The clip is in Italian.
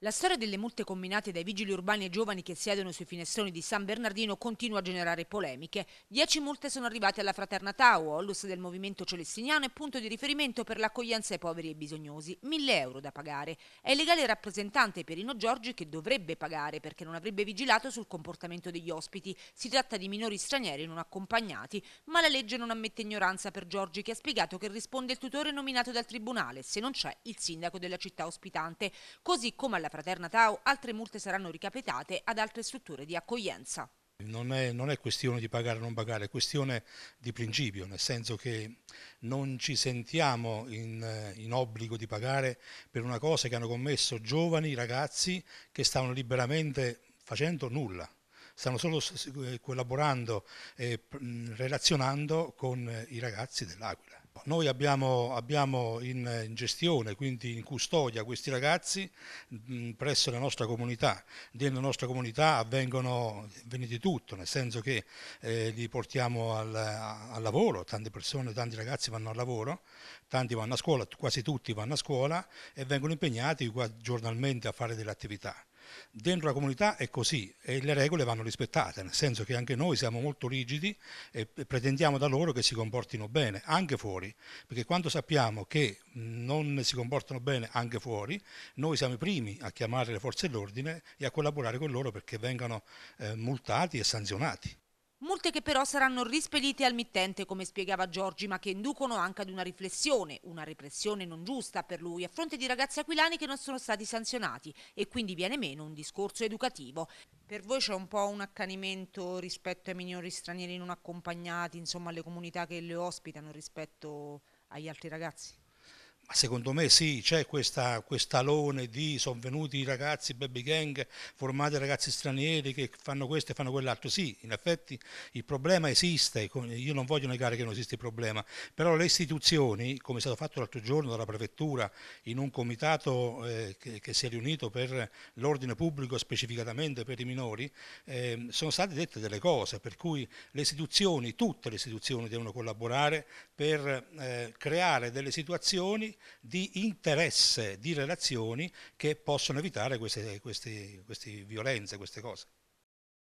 La storia delle multe combinate dai vigili urbani e giovani che siedono sui finestroni di San Bernardino continua a generare polemiche. Dieci multe sono arrivate alla Fraterna Tau, ollus del movimento celestiniano e punto di riferimento per l'accoglienza ai poveri e bisognosi. Mille euro da pagare. È il rappresentante Pierino Giorgi che dovrebbe pagare perché non avrebbe vigilato sul comportamento degli ospiti. Si tratta di minori stranieri non accompagnati, ma la legge non ammette ignoranza per Giorgi che ha spiegato che risponde il tutore nominato dal tribunale, se non c'è il sindaco della città ospitante. Così come alla della Fraterna Tau, altre multe saranno ricapitate ad altre strutture di accoglienza. Non è, non è, questione di pagare o non pagare, è questione di principio, nel senso che non ci sentiamo in, eh, in, obbligo di pagare per una cosa che hanno commesso giovani ragazzi che stavano liberamente facendo nulla, stanno solo eh, collaborando e mm, relazionando con i ragazzi dell'Aquila. Noi abbiamo, abbiamo in, in, gestione, quindi in custodia, questi ragazzi mh, mm, presso la nostra comunità. Dentro la nostra comunità avvengono, avviene di tutto, nel senso che eh, li portiamo al, al, lavoro, tante persone, tanti ragazzi vanno al lavoro, tanti vanno a scuola, quasi tutti vanno a scuola e vengono impegnati giornalmente a fare delle attività. Dentro la comunità è così e le regole vanno rispettate, nel senso che anche noi siamo molto rigidi e pretendiamo da loro che si comportino bene, anche fuori, perché quando sappiamo che non si comportano bene anche fuori, noi siamo i primi a chiamare le forze dell'ordine e a collaborare con loro perché vengano eh, multati e sanzionati. Molte che però saranno rispedite al mittente, come spiegava Giorgi, ma che inducono anche ad una riflessione, una repressione non giusta per lui, a fronte di ragazzi aquilani che non sono stati sanzionati e quindi viene meno un discorso educativo. Per voi c'è un po' un accanimento rispetto ai minori stranieri non accompagnati, insomma alle comunità che le ospitano rispetto agli altri ragazzi? Ma secondo me sì, c'è questa, quest'alone di sono venuti i ragazzi baby gang, formati ragazzi stranieri che fanno questo e fanno quell'altro. Sì, in effetti il problema esiste, io non voglio negare che non esiste il problema, però le istituzioni, come è stato fatto l'altro giorno dalla prefettura in un comitato eh, che, che, si è riunito per l'ordine pubblico specificatamente per i minori, eh, sono state dette delle cose, per cui le istituzioni, tutte le istituzioni devono collaborare per eh, creare delle situazioni di interesse, di relazioni che possono evitare queste, queste, queste violenze, queste cose.